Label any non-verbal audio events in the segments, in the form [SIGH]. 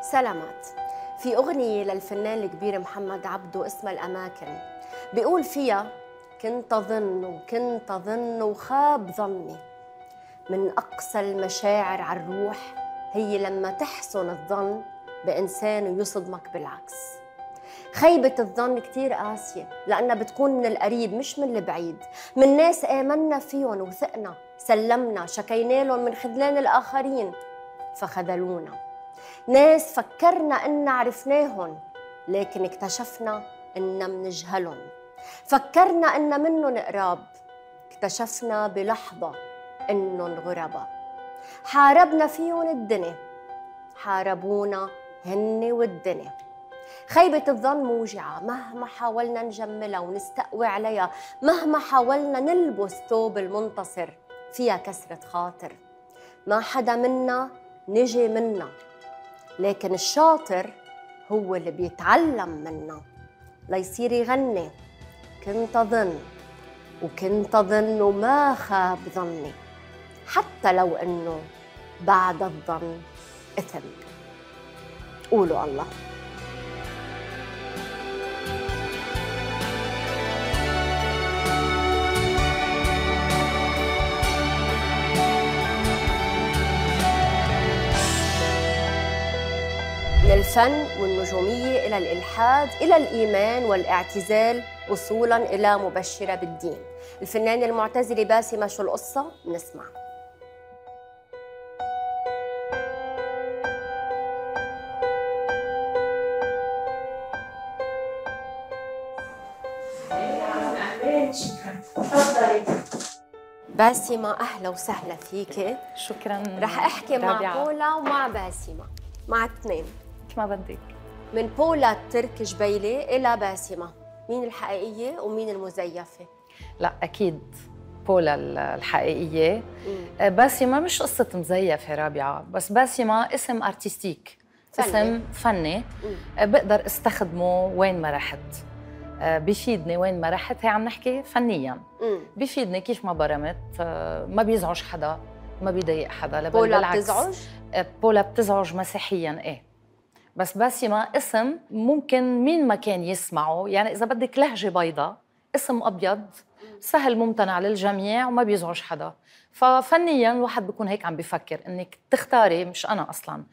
سلامات في أغنية للفنان الكبير محمد عبده اسمها الأماكن بيقول فيها كنت أظن وكنت أظن وخاب ظني من أقسى المشاعر على الروح هي لما تحسن الظن بإنسان ويصدمك بالعكس خيبة الظن كتير قاسية لأنها بتكون من القريب مش من البعيد من ناس آمنا فيهم وثقنا سلمنا شكينا لهم من خذلان الآخرين فخذلونا ناس فكرنا إن عرفناهم لكن اكتشفنا ان منجهلهم فكرنا إن منهم قراب اكتشفنا بلحظة إنهم غرباء حاربنا فيهم الدنيا حاربونا هن والدنيا خيبة الظن موجعة مهما حاولنا نجملها ونستقوي عليها مهما حاولنا نلبس ثوب المنتصر فيها كسرة خاطر ما حدا منا نجي منا لكن الشاطر هو اللي بيتعلم منه ليصير يغني كنت أظن وكنت أظن وما خاب ظني حتى لو إنه بعد الظن إثم قولوا الله الفن والنجومية إلى الإلحاد إلى الإيمان والاعتزال وصولا إلى مبشرة بالدين الفنانة المعتزلة باسمة شو القصة؟ بنسمع باسمة أهلا وسهلا فيكي شكرا رح أحكي مع بولا ومع باسمة مع اثنين ما بدك من بولا تركش جبيلي إلى باسمة مين الحقيقية ومين المزيفة؟ لا أكيد بولا الحقيقية مم. آه، باسمة مش قصة مزيفة رابعة بس باسمة اسم أرتستيك فني. اسم فني مم. آه، بقدر استخدمه وين ما رحت آه، بفيدني وين ما رحت هي عم نحكي فنيا بفيدني كيف ما برمت ما بيزعج حدا ما بيضايق حدا بولا بالعكس بتزعج؟ بولا بتزعج مسيحيا ايه بس باسمة اسم ممكن مين ما كان يسمعه يعني إذا بدك لهجة بيضاء اسم أبيض سهل ممتنع للجميع وما بيزعج حدا ففنيا الواحد بيكون هيك عم بفكر انك تختاري مش انا اصلا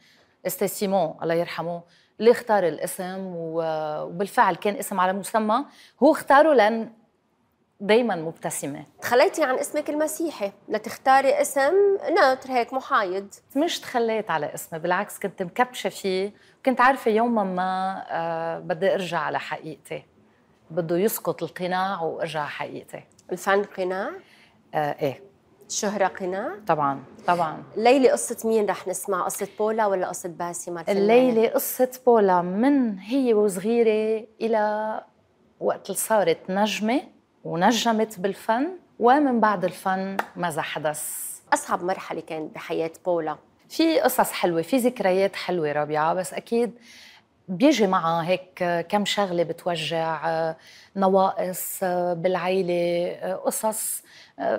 استاذ سيمون الله يرحمه اللي اختار الاسم وبالفعل كان اسم على مسمى هو اختاره لان دايما مبتسمة تخليتي عن اسمك المسيحي لتختاري اسم ناتر هيك محايد مش تخليت على اسمي بالعكس كنت مكبشة فيه كنت عارفة يوما ما آه، بدي أرجع على حقيقتي بده يسقط القناع وارجع حقيقتي الفن قناع؟ آه ايه الشهرة قناع؟ طبعا طبعا الليلة قصة مين رح نسمع؟ قصة بولا ولا قصة باسمة؟ الليلة قصة بولا من هي وصغيرة إلى وقت صارت نجمة ونجمت بالفن ومن بعد الفن ماذا حدث أصعب مرحلة كانت بحياة بولا في قصص حلوة في ذكريات حلوة رابعة بس أكيد بيجي معها هيك كم شغلة بتوجع نواقص بالعيلة قصص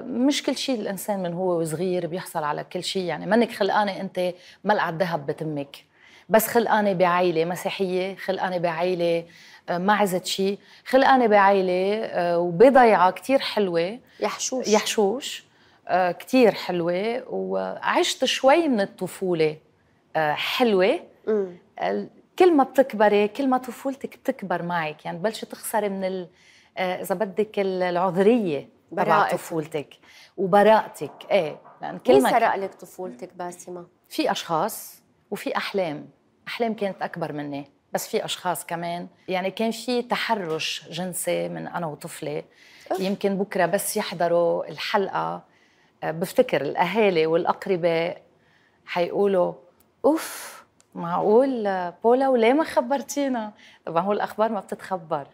مش كل شيء الإنسان من هو وصغير بيحصل على كل شيء يعني منك خلقانة أنت ملقى الذهب بتمك بس خلقانة بعيلة مسيحية خلقانة بعيلة آه، ما عزت شيء خلقانه بعائله آه، وبضيعه كثير حلوه يحشوش يحشوش آه، كثير حلوه وعشت شوي من الطفوله حلوه م. كل ما بتكبري كل ما طفولتك بتكبر معك يعني بلشي تخسري من ال... اذا بدك العذريه تبع طفولتك وبراءتك ايه لان يعني كل ما سرق لك طفولتك باسمه في اشخاص وفي احلام احلام كانت اكبر مني بس في اشخاص كمان يعني كان في تحرش جنسي من انا وطفلي يمكن بكره بس يحضروا الحلقه آه، بفتكر الاهالي والاقرباء حيقولوا اوف معقول آه، بولا وليه ما خبرتينا طبعا هو الاخبار ما بتتخبر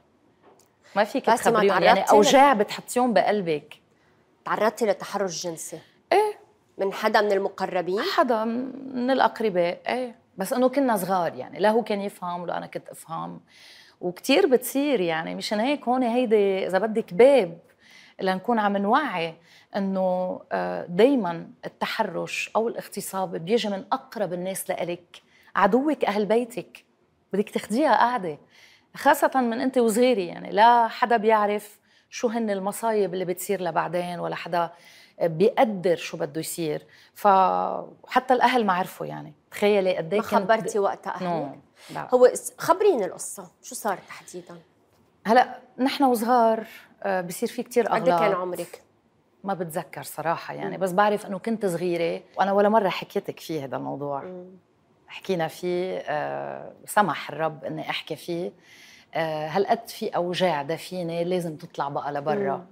ما فيك تخبريهم يعني اوجاع لت... بتحطيهم بقلبك تعرضتي لتحرش جنسي ايه من حدا من المقربين حدا من الاقرباء ايه بس انه كنا صغار يعني لا هو كان يفهم ولا انا كنت افهم وكثير بتصير يعني مشان هيك هون هيدي اذا بدك باب لنكون عم نوعي انه آه، دائما التحرش او الاغتصاب بيجي من اقرب الناس لإلك عدوك اهل بيتك بدك تاخديها قاعده خاصه من انت وصغيره يعني لا حدا بيعرف شو هن المصايب اللي بتصير لبعدين ولا حدا بيقدر شو بده يصير فحتى الاهل ما عرفوا يعني تخيلي قد ايه خبرتي وقتها اهلك no. هو خبريني القصه شو صار تحديدا هلا نحن وصغار آه، بصير في كثير إيه اغلاط قد كان عمرك ما بتذكر صراحه يعني بس بعرف انه كنت صغيره وانا ولا مره حكيتك فيه هذا الموضوع حكينا فيه آه، سمح الرب اني احكي فيه هالقد آه، في اوجاع دفينه لازم تطلع بقى لبرا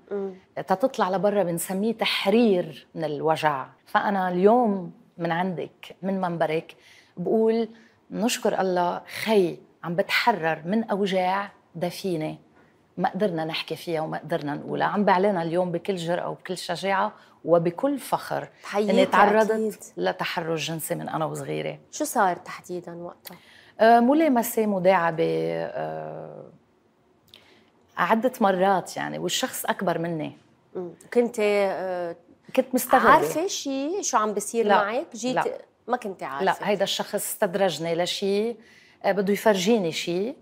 تطلع لبرا بنسميه تحرير من الوجع فانا اليوم من عندك من منبرك بقول نشكر الله خي عم بتحرر من اوجاع دفينه ما قدرنا نحكي فيها وما قدرنا نقولها عم بعلنها اليوم بكل جرأة وبكل شجاعة وبكل فخر اني تعرضت لتحرش جنسي من انا وصغيره شو صار تحديدا وقتها آه، ملامسه مداعبه آه، عدة مرات يعني والشخص أكبر مني كنت آه، كنت مستغربة عارفة شيء شو عم بيصير معك جيت لا. ما كنت عارفة لا هيدا الشخص استدرجني لشيء بده يفرجيني شيء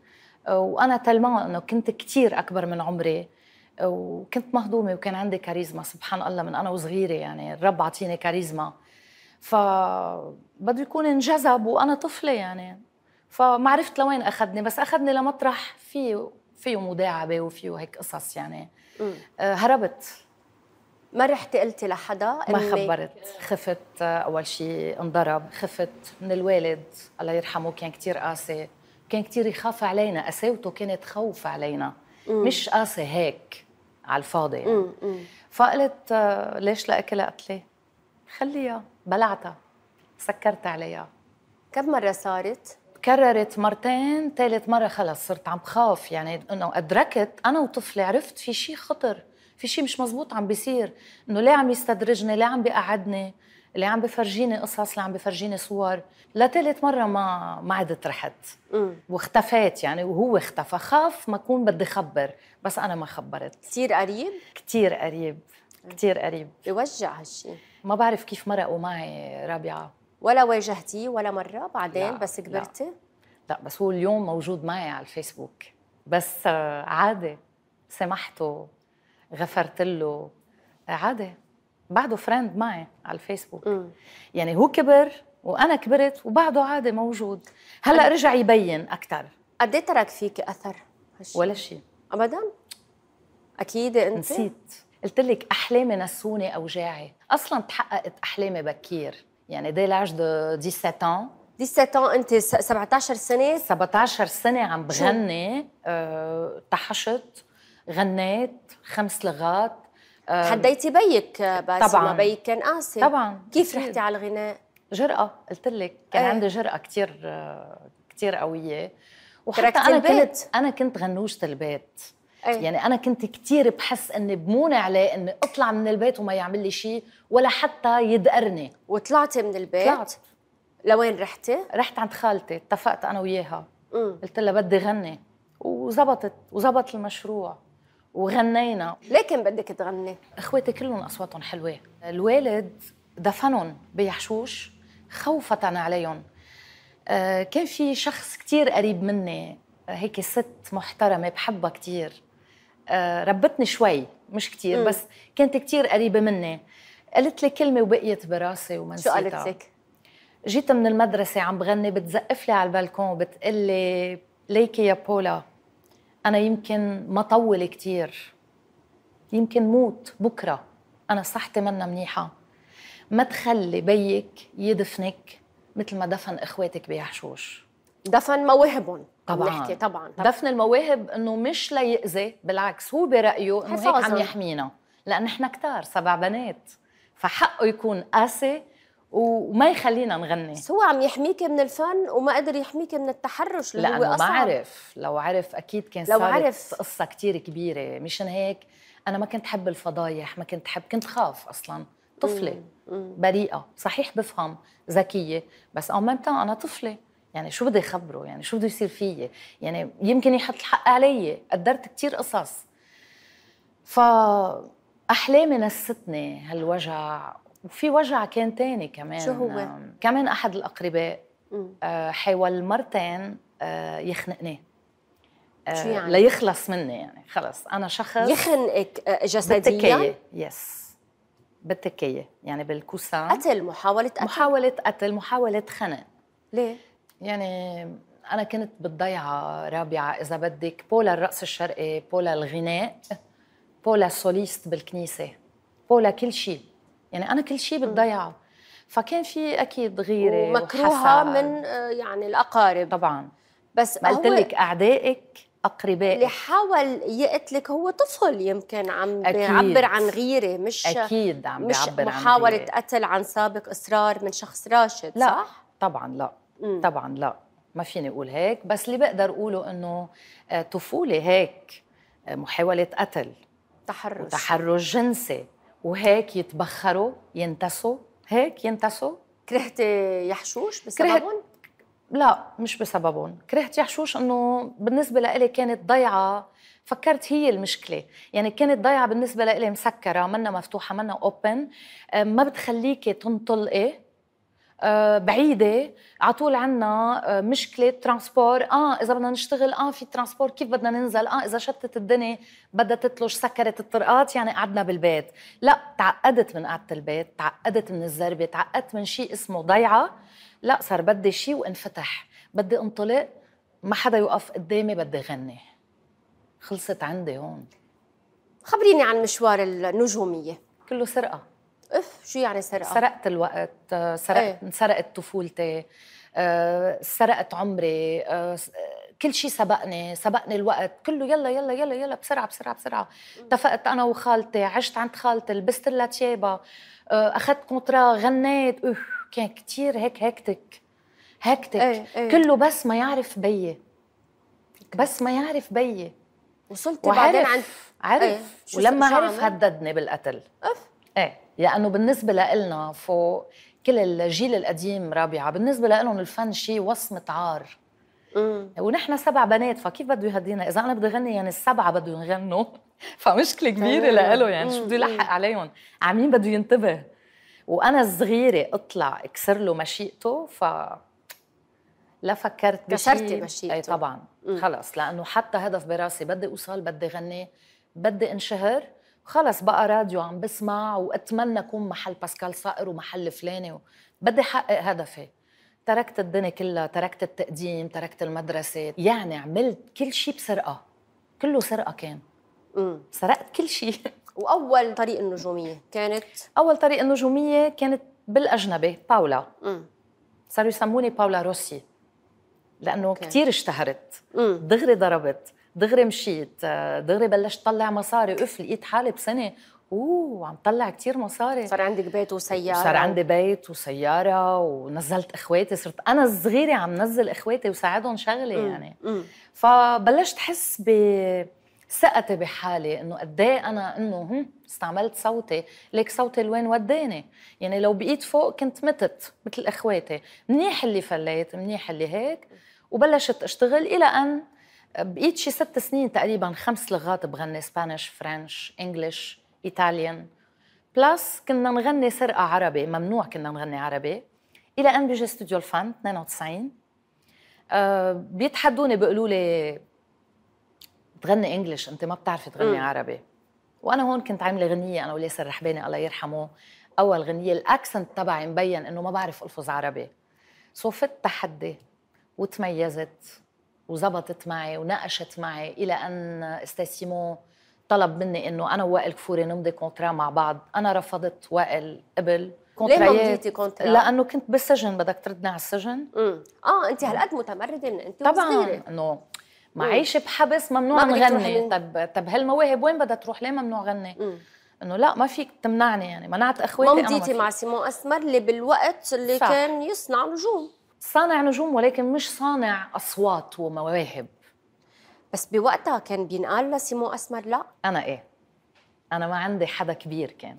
وأنا تلمع أنه كنت كتير أكبر من عمري وكنت مهضومة وكان عندي كاريزما سبحان الله من أنا وصغيرة يعني الرب عطيني كاريزما فبده يكون انجذب وأنا طفلة يعني فما عرفت لوين اخذني بس اخذني لمطرح فيه فيه مداعبه وفيه هيك قصص يعني آه، هربت ما رحت قلتي لحدا ما خبرت خفت آه، اول شيء انضرب خفت من الوالد الله يرحمه كان كثير قاسي كان كثير يخاف علينا قساوته كانت خوف علينا مم. مش قاسي هيك على الفاضي يعني. فقلت آه، ليش لا اكلها قتلي خليها بلعتها سكرت عليها كم مره صارت كررت مرتين ثالث مرة خلص صرت عم بخاف يعني انه أدركت أنا وطفلي عرفت في شيء خطر في شيء مش مزبوط عم بيصير انه ليه عم يستدرجني ليه عم بيقعدني اللي عم بفرجيني قصص اللي عم بفرجيني صور لثالث مره ما ما عدت رحت واختفيت يعني وهو اختفى خاف ما اكون بدي خبر بس انا ما خبرت كثير قريب كثير قريب كثير قريب بوجع هالشيء ما بعرف كيف مرقوا معي رابعه ولا واجهتيه ولا مره بعدين لا بس كبرتي لا. لا بس هو اليوم موجود معي على الفيسبوك بس عادي سامحته غفرت له عادي بعده فريند معي على الفيسبوك م. يعني هو كبر وانا كبرت وبعده عادي موجود هلا أد... رجع يبين اكثر قد إيه ترك فيك اثر هالشي. ولا شيء ابدا اكيد انت نسيت قلت لك احلامي نسوني اوجاعي اصلا تحققت احلامي بكير يعني دي لاج دو 17 ans 17 ans انت 17 سنه 17 سنه عم بغني أه طحشت غنيت خمس لغات أه حديتي بيك آه، بس طبعا بيك كان قاسي طبعا كيف رحتي على الغناء؟ جرأة قلت لك كان ايه. عندي جرأة كثير آه، كثير قوية وحتى انا البيت. كنت انا كنت غنوجة البيت أي. يعني انا كنت كثير بحس اني بمون عليه اني اطلع من البيت وما يعمل لي شيء ولا حتى يدقرني وطلعتي من البيت طلعت لوين رحتي رحت عند خالتي اتفقت انا وياها قلت لها بدي غني وزبطت وزبط المشروع وغنينا لكن بدك تغني اخواتي كلهم اصواتهم حلوه الوالد دفنهم بيحشوش خوفة عليهم آه، كان في شخص كتير قريب مني هيك ست محترمة بحبها كتير آه، ربتني شوي مش كتير بس كانت كتير قريبة مني قالت لي كلمة وبقيت براسي وما شو قالت لك؟ جيت من المدرسة عم بغني بتزقف لي على البالكون وبتقول لي ليكي يا بولا أنا يمكن ما طول كتير يمكن موت بكرة أنا صحتي منا منيحة ما تخلي بيك يدفنك مثل ما دفن إخواتك بيحشوش دفن مواهبهم طبعا نحكي طبعا, طبعاً. دفن المواهب انه مش ليأذي بالعكس هو برايه انه هيك عم يحمينا لان احنا كتار سبع بنات فحقه يكون قاسي وما يخلينا نغني هو عم يحميك من الفن وما قدر يحميك من التحرش اللي لأنه هو أصعب. ما عرف لو عرف أكيد كان لو عرف قصة كتير كبيرة مشان هيك أنا ما كنت حب الفضايح ما كنت حب كنت خاف أصلا طفلة مم. مم. بريئة صحيح بفهم ذكية بس أو ميم أنا طفلة يعني شو بده يخبره يعني شو بده يصير فيي يعني يمكن يحط الحق علي قدرت كثير قصص ف احلامي نستني هالوجع وفي وجع كان تاني كمان شو هو؟ كمان احد الاقرباء آه، حاول مرتين آه، يخنقني آه، شو يعني؟ ليخلص مني يعني خلص انا شخص يخنقك جسديا بالتكية يس بالتكية يعني بالكوسان قتل محاولة قتل محاولة قتل محاولة خنق ليه؟ يعني انا كنت بالضيعه رابعه اذا بدك بولا الرقص الشرقي بولا الغناء بولا سوليست بالكنيسه بولا كل شيء يعني انا كل شيء بالضيعه فكان في اكيد غيره ومكروهه من آه، يعني الاقارب طبعا بس ما قلت لك اعدائك اقربائك اللي حاول يقتلك هو طفل يمكن عم بيعبر عن غيره مش اكيد عم بيعبر مش محاولة عن محاولة قتل عن سابق اصرار من شخص راشد لا صح؟ طبعا لا مم. طبعا لا ما فيني اقول هيك بس اللي بقدر اقوله انه آه، طفوله هيك آه، محاوله قتل تحرش وتحرش جنسي وهيك يتبخروا ينتسوا هيك ينتسوا كرهتي يحشوش بسببهم؟ كرهت لا مش بسببهم كرهت يحشوش انه بالنسبه لإلي كانت ضيعه فكرت هي المشكله يعني كانت ضيعه بالنسبه لإلي مسكره منا مفتوحه منا اوبن آه، ما بتخليكي تنطلقي آه، بعيده على طول عندنا آه، مشكله ترانسبور اه اذا بدنا نشتغل اه في ترانسبور كيف بدنا ننزل اه اذا شتت الدنيا بدها تتلج سكرت الطرقات يعني قعدنا بالبيت لا تعقدت من قعده البيت تعقدت من الزربه تعقدت من شيء اسمه ضيعه لا صار بدي شيء وانفتح بدي انطلق ما حدا يوقف قدامي بدي غني خلصت عندي هون خبريني عن مشوار النجوميه كله سرقه اف شو يعني سرقه؟ سرقت الوقت آه، سرقت ايه؟ سرقت طفولتي آه، سرقت عمري آه، كل شيء سبقني سبقني الوقت كله يلا يلا يلا يلا بسرعه بسرعه بسرعه اتفقت انا وخالتي عشت عند خالتي لبست لها تيابها اخذت كونترا غنيت اف كان كثير هيك هكتك هكتك ايه ايه. كله بس ما يعرف بيي بس ما يعرف بيي وصلت بعدين عرف عرف ايه. ولما عرف هددني بالقتل اف ايه لانه بالنسبه لإلنا فوق كل الجيل القديم رابعه بالنسبه لإلهم الفن شيء وصمه عار مم. ونحن سبع بنات فكيف بده يهدينا اذا انا بدي غني يعني السبعه بدهم يغنوا [LAUGHS] فمشكله كبيره لإله يعني مم. شو بده يلحق عليهم عمين مين بده ينتبه وانا الصغيره اطلع اكسر له مشيئته ف لا فكرت بشيء كسرتي مشيئته اي طبعا خلص لانه حتى هدف براسي بدي اوصل بدي غني بدي انشهر خلص بقى راديو عم بسمع واتمنى اكون محل باسكال صقر ومحل فلاني و... بدي حقق هدفي تركت الدنيا كلها تركت التقديم تركت المدرسة يعني عملت كل شيء بسرقة كله سرقة كان مم. سرقت كل شيء [LAUGHS] وأول طريق النجومية كانت أول طريق النجومية كانت بالأجنبي باولا صاروا يسموني باولا روسي لأنه كثير كتير اشتهرت دغري ضربت دغري مشيت آه، دغري بلشت طلع مصاري اف لقيت حالي بسنه اوه عم طلع كثير مصاري صار عندك بيت وسياره صار عندي بيت وسياره ونزلت اخواتي صرت انا الصغيره عم نزل اخواتي وساعدهم شغله يعني مم. فبلشت احس ب ثقتي بحالي انه قد إيه انا انه استعملت صوتي ليك صوتي لوين وداني يعني لو بقيت فوق كنت متت مثل اخواتي منيح اللي فليت منيح اللي هيك وبلشت اشتغل الى ان بقيت شي ست سنين تقريبا خمس لغات بغني سبانيش فرنش انجلش ايطاليان بلس كنا نغني سرقه عربي ممنوع كنا نغني عربي الى ان بيجي استوديو الفن 92 أه بيتحدوني بيقولوا لي تغني انجلش انت ما بتعرفي تغني م. عربي وانا هون كنت عامله غنيه انا وليس الرحباني الله يرحمه اول غنيه الاكسنت تبعي مبين انه ما بعرف الفظ عربي سو فت تحدي وتميزت وزبطت معي وناقشت معي الى ان استاذ سيمون طلب مني انه انا ووائل كفوري نمضي كونترا مع بعض انا رفضت وائل قبل ليه ما مضيتي كونترا؟ لانه كنت بالسجن بدك تردني على السجن امم اه انت هالقد متمرده من انت طبعا انه معيشه بحبس ممنوع ما نغني طب طب هالمواهب وين بدها تروح ليه ممنوع غني؟ مم. انه لا ما فيك تمنعني يعني منعت اخواتي مضيتي مع سيمون اسمر اللي بالوقت اللي صح. كان يصنع نجوم صانع نجوم ولكن مش صانع اصوات ومواهب بس بوقتها كان بينقال لسيمو اسمر لا انا ايه انا ما عندي حدا كبير كان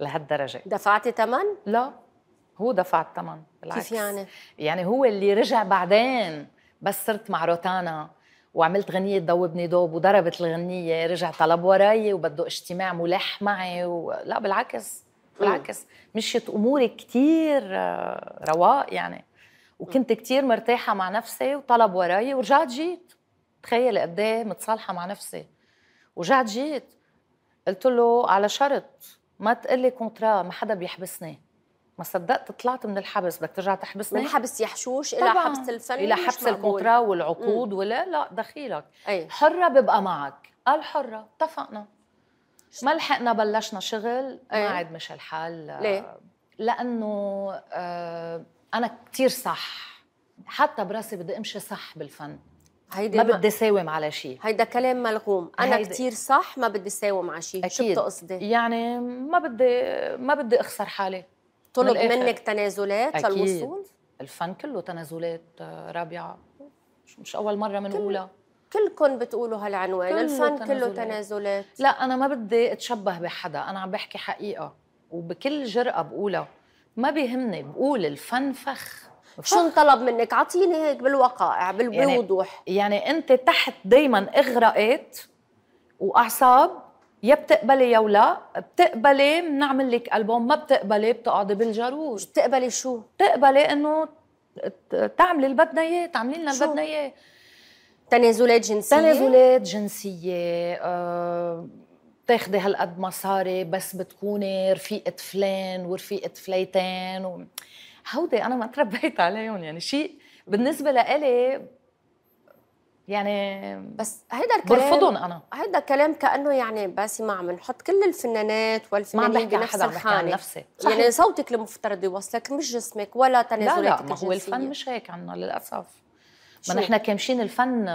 لهالدرجه دفعتي ثمن لا هو دفع الثمن بالعكس كيف يعني يعني هو اللي رجع بعدين بس صرت مع روتانا وعملت غنية دوبني دوب وضربت الغنية رجع طلب وراي وبده اجتماع ملح معي و... لا بالعكس بالعكس مشيت أموري كثير آه، رواق يعني وكنت كتير مرتاحة مع نفسي وطلب وراي ورجعت جيت تخيل قد ايه متصالحة مع نفسي ورجعت جيت قلت له على شرط ما تقلي كونترا ما حدا بيحبسني ما صدقت طلعت من الحبس بدك ترجع تحبسني من حبس يحشوش الى حبس الفن الى حبس الكونترا والعقود ولا لا دخيلك أي. حره ببقى معك قال حره اتفقنا ما لحقنا بلشنا شغل أي. ما عاد مش الحال ليه؟ آه، لانه آه انا كثير صح حتى براسي بدي امشي صح بالفن هيدي ما بدي ساوم على شيء هيدا كلام ملغوم انا كثير صح ما بدي ساوم على شيء شو بتقصدي يعني ما بدي ما بدي اخسر حالي طلب من منك تنازلات أكيد. للوصول الفن كله تنازلات آه، رابعه مش اول مره من اولى كلكم بتقولوا هالعنوان كله الفن تنازلات. كله تنازلات لا انا ما بدي اتشبه بحدا انا عم بحكي حقيقه وبكل جرأة بقولها ما بيهمني بقول الفن فخ شو انطلب منك اعطيني هيك بالوقائع يعني بالوضوح يعني, يعني انت تحت دائما اغراءات واعصاب يا بتقبلي يا ولا بتقبلي بنعمل لك البوم ما بتقبلي بتقعدي بالجاروج بتقبلي شو بتقبلي انه تعملي اللي بدنا اياه تعملي لنا اللي بدنا اياه تنازلات جنسيه تنازلات جنسيه آه تاخدي هالقد مصاري بس بتكوني رفيقة فلان ورفيقة فليتان و... هودي أنا ما تربيت عليهم يعني شيء بالنسبة لإلي يعني بس هيدا الكلام برفضهم انا هيدا الكلام كانه يعني باسمة عم نحط كل الفنانات والفنانين بنفس بحكي عن نفسي يعني صحيح. يعني صوتك المفترض يوصلك مش جسمك ولا تنازلاتك لا لا ما هو الفن مش هيك عنا للاسف ما نحن كامشين الفن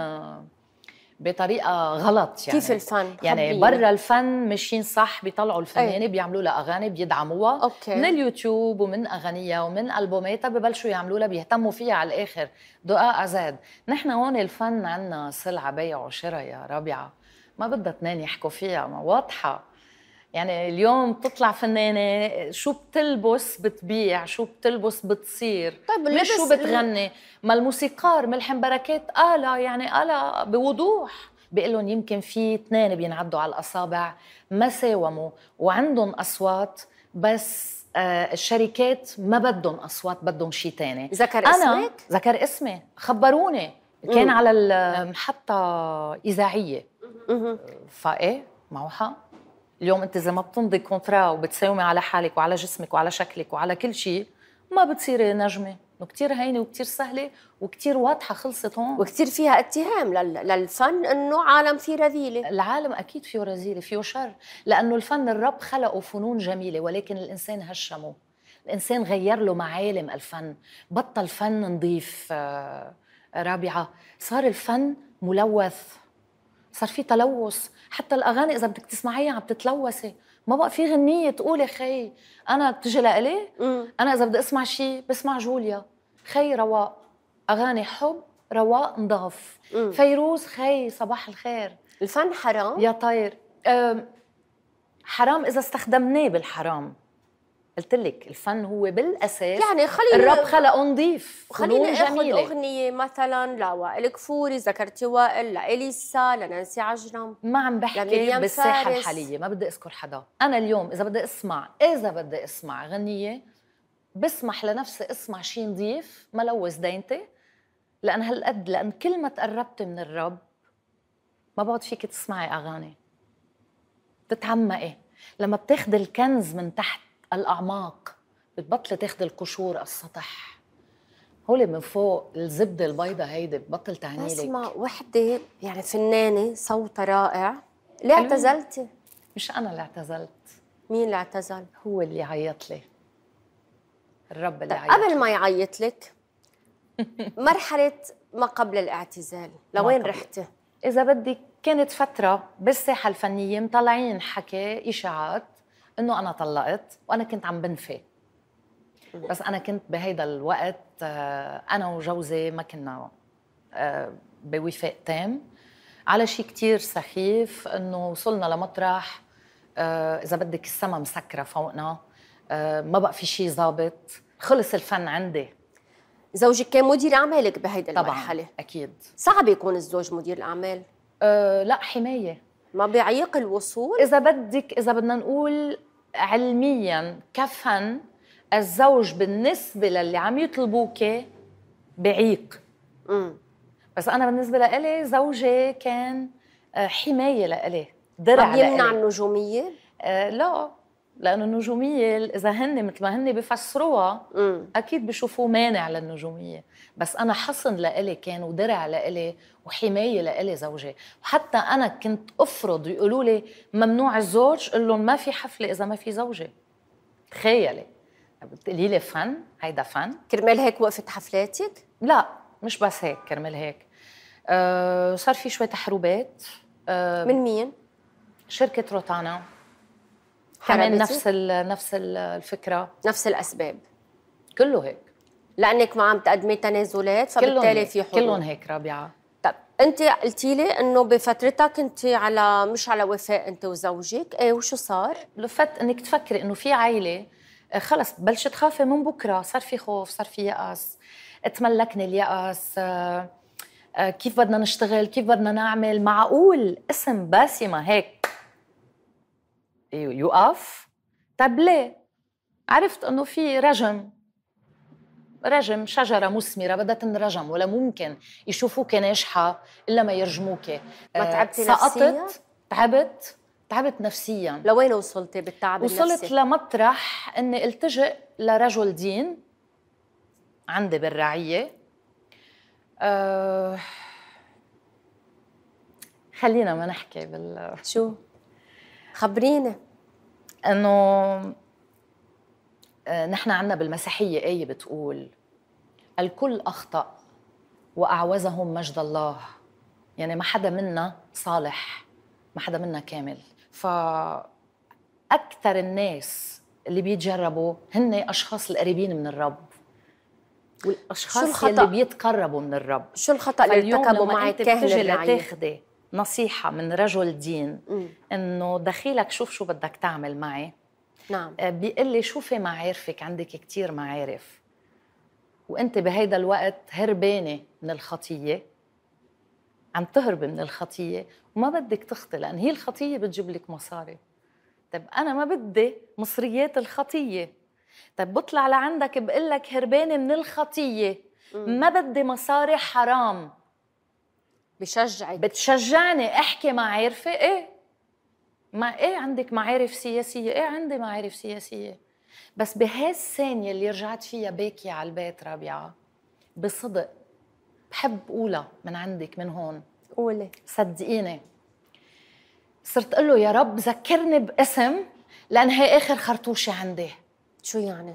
بطريقه غلط يعني كيف الفن يعني برا الفن ماشيين صح بيطلعوا الفنانه ايه؟ بيعملوا لها اغاني بيدعموها أوكي. من اليوتيوب ومن اغانيها ومن البوماتها ببلشوا يعملوا لها بيهتموا فيها على الاخر دقاء ازاد نحن هون الفن عندنا سلعه بيع وشراء يا ربيعه ما بدها اثنين يحكوا فيها ما واضحه يعني اليوم بتطلع فنانه شو بتلبس بتبيع شو بتلبس بتصير طيب مش شو بتغني ما الموسيقار ملحم بركات قال يعني قال بوضوح بيقول لهم يمكن في اثنين بينعدوا على الاصابع ما ساوموا وعندهم اصوات بس آه الشركات ما بدهم اصوات بدهم شيء ثاني ذكر اسمك ذكر اسمي خبروني كان مم. على المحطه اذاعيه فايه معه حق اليوم انت اذا ما بتمضي كونترا وبتساومي على حالك وعلى جسمك وعلى شكلك وعلى كل شيء ما بتصيري نجمه كتير هينه وكتير سهله وكتير واضحه خلصت هون وكتير فيها اتهام للفن انه عالم فيه رذيله العالم اكيد فيه رذيله فيه شر لانه الفن الرب خلقه فنون جميله ولكن الانسان هشمه الانسان غير له معالم الفن بطل فن نظيف آه، رابعه صار الفن ملوث صار في تلوث حتى الاغاني اذا بدك تسمعيها عم تتلوثي ما بقى في غنيه تقولي خي انا بتجي لإلي انا اذا بدي اسمع شيء بسمع جوليا خي رواق اغاني حب رواق نضاف فيروز خي صباح الخير الفن حرام يا طير حرام اذا استخدمناه بالحرام قلت لك الفن هو بالاساس يعني خلينا الرب خلقه نظيف خلينا ناخذ اغنيه مثلا لوائل كفوري ذكرتي وائل لاليسا لنانسي عجرم ما عم بحكي بالساحه فارس. الحاليه ما بدي اذكر حدا انا اليوم اذا بدي اسمع اذا بدي اسمع غنيه بسمح لنفسي اسمع شيء نظيف ما لوث دينتي لان هالقد لان كل ما تقربت من الرب ما بقعد فيك تسمعي اغاني بتتعمقي لما بتاخذي الكنز من تحت الاعماق بتبطل تاخد القشور السطح هول من فوق الزبده البيضة هيدي بتبطل تعني لك اسمع وحده يعني فنانه صوتها رائع ليه اعتزلتي؟ مش انا اللي اعتزلت مين اللي اعتزل؟ هو اللي عيط لي الرب اللي طيب، عيط قبل ما يعيط لك [LAUGHS] مرحله ما قبل الاعتزال لوين رحتي؟ اذا بدك كانت فتره بالساحه الفنيه مطلعين حكي اشاعات انه انا طلقت وانا كنت عم بنفي بس انا كنت بهيدا الوقت آه، انا وجوزي ما كنا آه، بوفاق تام على شيء كتير سخيف انه وصلنا لمطرح آه، اذا بدك السما مسكره فوقنا ما بقى في شيء ظابط خلص الفن عندي زوجك كان مدير اعمالك بهيدي المرحله طبعا اكيد صعب يكون الزوج مدير الاعمال أه لا حمايه ما بيعيق الوصول اذا بدك اذا بدنا نقول علميا كفن الزوج بالنسبة للي عم يطلبوك بعيق مم. بس أنا بالنسبة لإلي زوجي كان آه، حماية لإلي درع عم يمنع النجومية؟ آه لا لانه النجوميه اذا هن مثل ما هن بفسروها اكيد بشوفوه مانع للنجوميه بس انا حصن لإلي كان ودرع لإلي وحمايه لإلي زوجي وحتى انا كنت افرض يقولوا لي ممنوع الزوج قول لهم ما في حفله اذا ما في زوجه تخيلي بتقولي لي فن هيدا فن كرمال هيك وقفت حفلاتك لا مش بس هيك كرمال هيك أه صار في شوي تحروبات أه من مين شركه روتانا كمان نفس نفس الفكره نفس الاسباب كله هيك لانك ما عم تقدمي تنازلات فبالتالي في حلول كلهم هيك رابعه طب انت قلتي لي انه بفترتها كنت على مش على وفاء انت وزوجك ايه وشو صار لفت انك تفكري انه في عائله إيه، خلص بلشت تخافي من بكره صار في خوف صار في يأس تملكني اليأس إيه، إيه، كيف بدنا نشتغل كيف بدنا نعمل معقول اسم باسمة هيك يوقف طب ليه عرفت انه في رجم رجم شجرة مثمرة بدها تنرجم ولا ممكن يشوفوك ناجحة إلا ما يرجموك ما آه، تعبتي سقطت نفسية؟ تعبت تعبت نفسيا لوين وصلتي بالتعب وصلت النفسي؟ وصلت لمطرح إني التجئ لرجل دين عندي بالرعية أه... خلينا ما نحكي بال شو؟ خبريني انه آه، نحن عندنا بالمسيحيه ايه بتقول الكل اخطا واعوزهم مجد الله يعني ما حدا منا صالح ما حدا منا كامل فاكثر الناس اللي بيتجربوا هن اشخاص القريبين من الرب والاشخاص شو الخطأ؟ اللي بيتقربوا من الرب شو الخطا اللي ارتكبوا معك كهنه تاخذي نصيحة من رجل دين إنه دخيلك شوف شو بدك تعمل معي نعم آه، بيقول لي شوفي معارفك عندك كتير معارف وانت بهيدا الوقت هربانه من الخطيه عم تهربي من الخطيه وما بدك تخطي لان هي الخطيه بتجيب لك مصاري طيب انا ما بدي مصريات الخطيه طيب بطلع لعندك بقول لك هربانه من الخطيه ما بدي مصاري حرام بشجعك بتشجعني احكي مع عرفه ايه ما ايه عندك معارف سياسيه ايه عندي معارف سياسيه بس بهالثانيه اللي رجعت فيها باكيه على البيت رابعه بصدق بحب اقولها من عندك من هون قولي صدقيني صرت اقول له يا رب ذكرني باسم لان هي اخر خرطوشه عندي شو يعني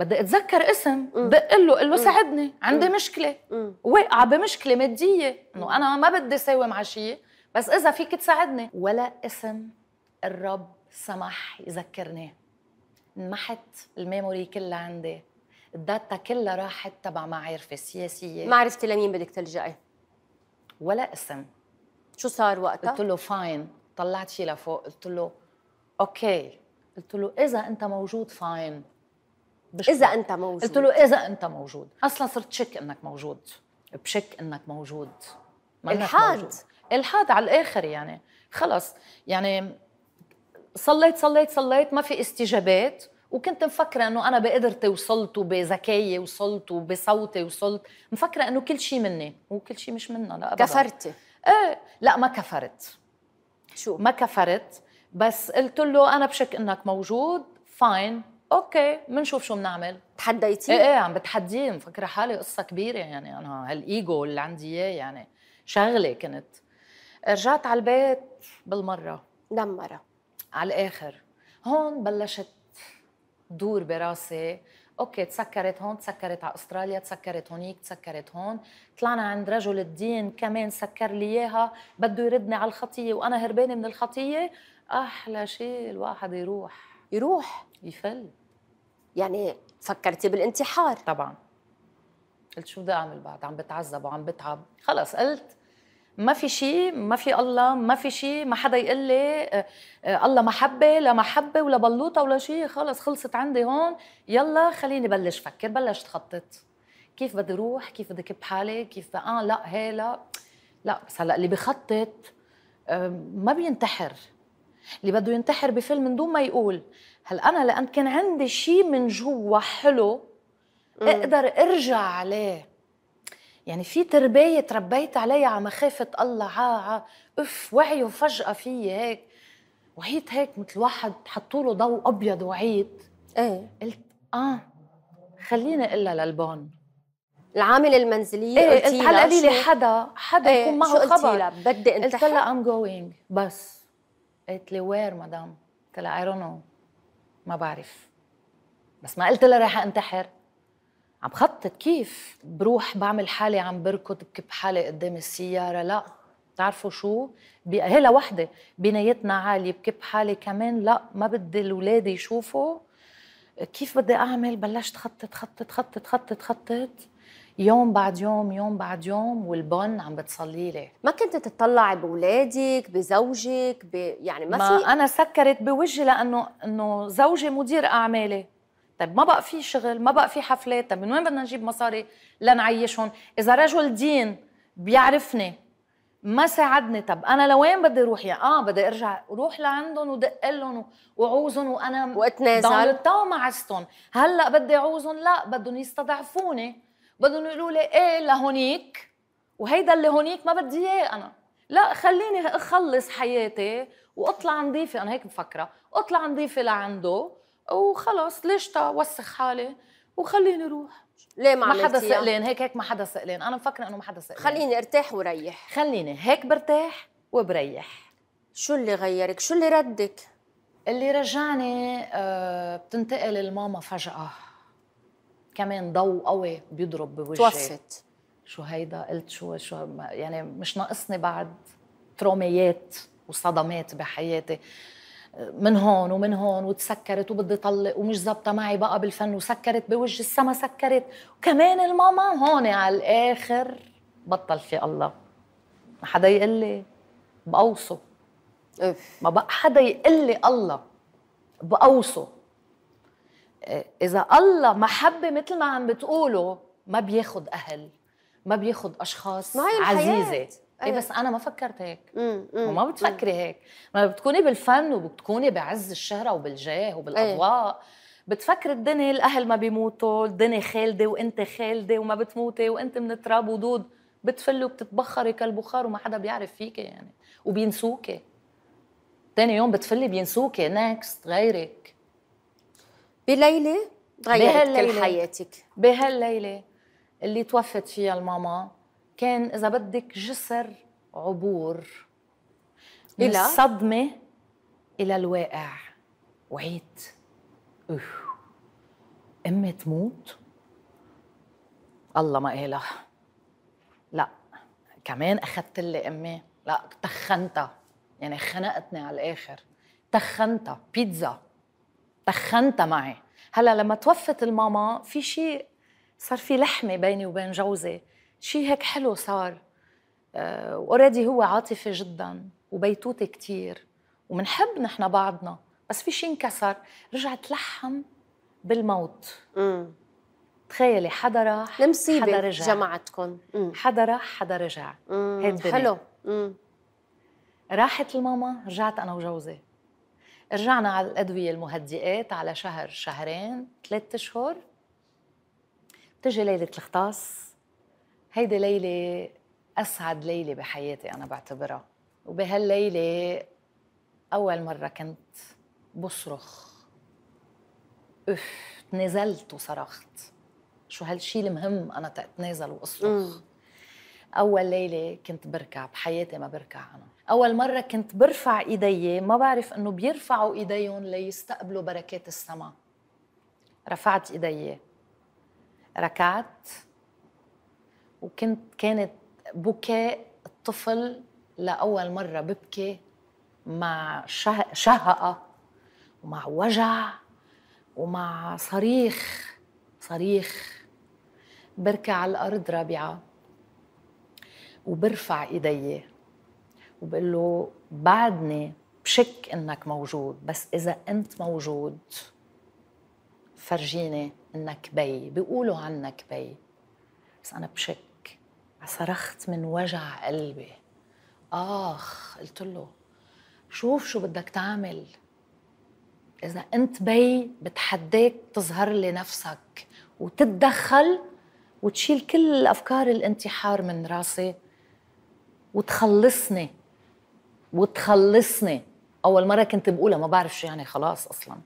بدي اتذكر اسم دق له قل له ساعدني عندي مم. مشكله واقعه بمشكله ماديه انه انا ما بدي ساوم عشيه بس اذا فيك تساعدني ولا اسم الرب سمح يذكرني انمحت الميموري كلها عندي الداتا كلها راحت تبع معارفي السياسيه ما عرفتي لمين بدك تلجئي ولا اسم شو صار وقتها قلت له فاين طلعت شي لفوق قلت له اوكي قلت له اذا انت موجود فاين بشكر. اذا انت موجود قلت له اذا انت موجود اصلا صرت شك انك موجود بشك انك موجود ما الحاد موجود. الحاد على الاخر يعني خلص يعني صليت صليت صليت ما في استجابات وكنت مفكره انه انا بقدرتي وصلت وبذكائي وصلت وبصوتي وصلت مفكره انه كل شيء مني وكل شيء مش منا لا كفرتي ايه لا ما كفرت شو ما كفرت بس قلت له انا بشك انك موجود فاين اوكي بنشوف شو بنعمل تحديتيه؟ ايه ايه عم بتحديه مفكره حالي قصه كبيره يعني انا هالايجو اللي عندي اياه يعني شغله كنت رجعت على البيت بالمره دمره على الاخر هون بلشت دور براسي اوكي تسكرت هون تسكرت على استراليا تسكرت هونيك تسكرت هون طلعنا عند رجل الدين كمان سكر لي اياها بده يردني على الخطيه وانا هربانه من الخطيه احلى شيء الواحد يروح يروح يفل يعني فكرتي بالانتحار طبعا قلت شو بدي اعمل بعد عم بتعذب وعم بتعب خلص قلت ما في شيء ما في الله ما في شيء ما حدا يقول لي آه، آه، الله محبه لا محبه ولا بلوطه ولا شيء خلص خلصت عندي هون يلا خليني بلش فكر بلشت خطط كيف بدي روح كيف بدي كب حالي كيف اه لا هي لا لا بس هلا اللي بخطط آه، ما بينتحر اللي بده ينتحر بفيلم من دون ما يقول هل انا لان كان عندي شيء من جوا حلو اقدر ارجع عليه يعني في تربية تربيت عليها على مخافة الله ع اف وعيه فجأة فيي هيك وعيت هيك مثل واحد حطوا له ضوء ابيض وعيت ايه قلت اه خليني الا للبون العامل المنزلية ايه قلت هلا قال لي حدا حدا ايه يكون معه شو خبر بدي انت قلت لها ام جوينج بس قالت لي وير مدام قلت لها اي دونت نو ما بعرف بس ما قلت لها رايحه انتحر عم خطط كيف بروح بعمل حالي عم بركض بكب حالي قدام السياره لا بتعرفوا شو هي لوحده بنيتنا عاليه بكب حالي كمان لا ما بدي الاولاد يشوفوا كيف بدي اعمل بلشت خطط خطط خطط خطط خطط يوم بعد يوم يوم بعد يوم والبن عم بتصلي لي ما كنت تتطلعي بولادك بزوجك ب... يعني ما, ما في انا سكرت بوجهي لانه انه زوجي مدير اعمالي طيب ما بقى في شغل ما بقى في حفلات طيب من وين بدنا نجيب مصاري لنعيشهم اذا رجل دين بيعرفني ما ساعدني طب انا لوين بدي اروح يعني اه بدي ارجع روح لعندهم ودق لهم وعوزهم وانا واتنازل ضلت هلا بدي اعوزهم لا بدهم يستضعفوني بدهم يقولوا لي ايه لهونيك وهيدا اللي هونيك ما بدي اياه انا لا خليني اخلص حياتي واطلع نظيفه انا هيك مفكره اطلع نظيفه لعنده وخلص ليش تا وسخ حالي وخليني روح ليه ما, ما حدا سألين هيك هيك ما حدا سألين انا مفكره انه ما حدا سألين خليني ارتاح وريح خليني هيك برتاح وبريح شو اللي غيرك شو اللي ردك اللي رجعني آه، بتنتقل الماما فجاه كمان ضوء قوي بيضرب بوجهي توفت شو هيدا قلت شو شو يعني مش ناقصني بعد تروميات وصدمات بحياتي من هون ومن هون وتسكرت وبدي طلق ومش زبطة معي بقى بالفن وسكرت بوجه السما سكرت وكمان الماما هون على الاخر بطل في الله ما حدا يقول لي بقوصه ما بقى حدا يقول لي الله بقوصه اذا الله محبه مثل ما عم بتقولوا ما بياخد اهل ما بياخد اشخاص ما هي عزيزه ايه أيوة. بس انا ما فكرت هيك مم. مم. وما بتفكري هيك ما بتكوني بالفن وبتكوني بعز الشهره وبالجاه وبالاضواء أيه. بتفكر الدنيا الاهل ما بيموتوا الدنيا خالده وانت خالده وما بتموتي وانت من تراب ودود بتفلي وبتتبخري كالبخار وما حدا بيعرف فيكي يعني وبينسوكي تاني يوم بتفلي بينسوكي نكست غيرك بليله غيرت كل حياتك بهالليله اللي توفت فيها الماما كان اذا بدك جسر عبور من إلى الصدمه الى الواقع وعيت أوه. امي تموت الله ما إله لا كمان اخذت لي امي لا تخنتها يعني خنقتني على الاخر تخنتها بيتزا تخنت معي هلا لما توفت الماما في شيء صار في لحمه بيني وبين جوزي شيء هيك حلو صار اوريدي آه، هو عاطفي جدا وبيتوتي كثير ومنحب نحن بعضنا بس في شيء انكسر رجع تلحم بالموت مم. تخيلي حدا راح المصيبة حدا رجع جمعتكم حدا راح حدا رجع هيك حلو مم. راحت الماما رجعت انا وجوزي رجعنا على الادويه المهدئات على شهر شهرين ثلاثة اشهر بتجي ليله الخطاس هيدي ليله اسعد ليله بحياتي انا بعتبرها وبهالليله اول مره كنت بصرخ اف تنازلت وصرخت شو هالشي المهم انا تتنازل واصرخ أول ليلة كنت بركع بحياتي ما بركع أنا أول مرة كنت برفع إيدي ما بعرف إنه بيرفعوا إيديهم ليستقبلوا بركات السماء رفعت إيدي ركعت وكنت كانت بكاء الطفل لأول مرة ببكي مع شهقة ومع وجع ومع صريخ صريخ بركع على الأرض رابعة وبرفع ايدي وبقول له بعدني بشك انك موجود بس اذا انت موجود فرجيني انك بي بيقولوا عنك بي بس انا بشك صرخت من وجع قلبي اخ قلت له شوف شو بدك تعمل اذا انت بي بتحداك تظهر لي نفسك وتتدخل وتشيل كل افكار الانتحار من راسي وتخلصني وتخلصني اول مره كنت بقولها ما بعرف شو يعني خلاص اصلا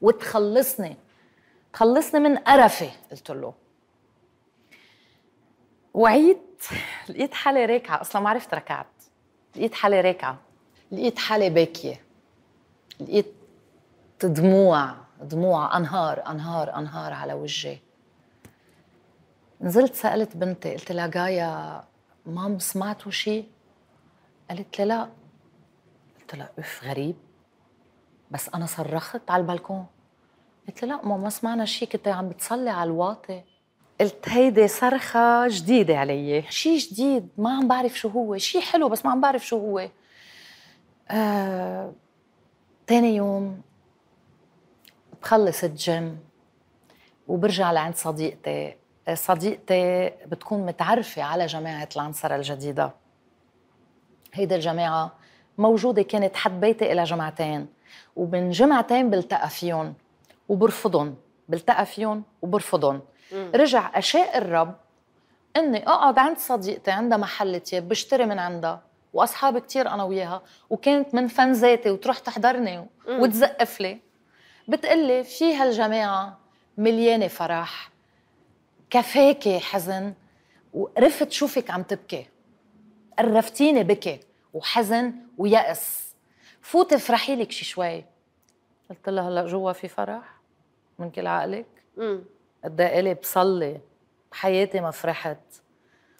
وتخلصني تخلصني من قرفي قلت له وعيت لقيت حالي راكعه اصلا ما عرفت ركعت لقيت حالي راكعه لقيت حالي باكيه لقيت دموع دموع انهار انهار انهار على وجهي نزلت سالت بنتي قلت لها جايا مام سمعتوا شيء قالت لي لا قلت لها اف غريب بس انا صرخت على البلكون قلت لي لا ما سمعنا شيء كنت عم بتصلي على الواطي قلت هيدي صرخة جديدة علي شيء جديد ما عم بعرف شو هو شيء حلو بس ما عم بعرف شو هو آه... تاني يوم بخلص الجيم وبرجع لعند صديقتي صديقتي بتكون متعرفة على جماعة العنصرة الجديدة هيدي الجماعة موجودة كانت حد بيتي إلى جمعتين ومن جمعتين بلتقى فيهم وبرفضهم بلتقى فيهم وبرفضهم رجع أشاء الرب إني أقعد عند صديقتي عندها محل تياب بشتري من عندها وأصحابي كتير أنا وياها وكانت من فنزاتي وتروح تحضرني وتزقف لي بتقلي في هالجماعة مليانة فرح كفاكي حزن وقرفت شوفك عم تبكي قرفتيني بكي وحزن ويأس فوتي افرحي لك شي شوي قلت لها هلا جوا في فرح من كل عقلك قد ايه لي بصلي بحياتي ما فرحت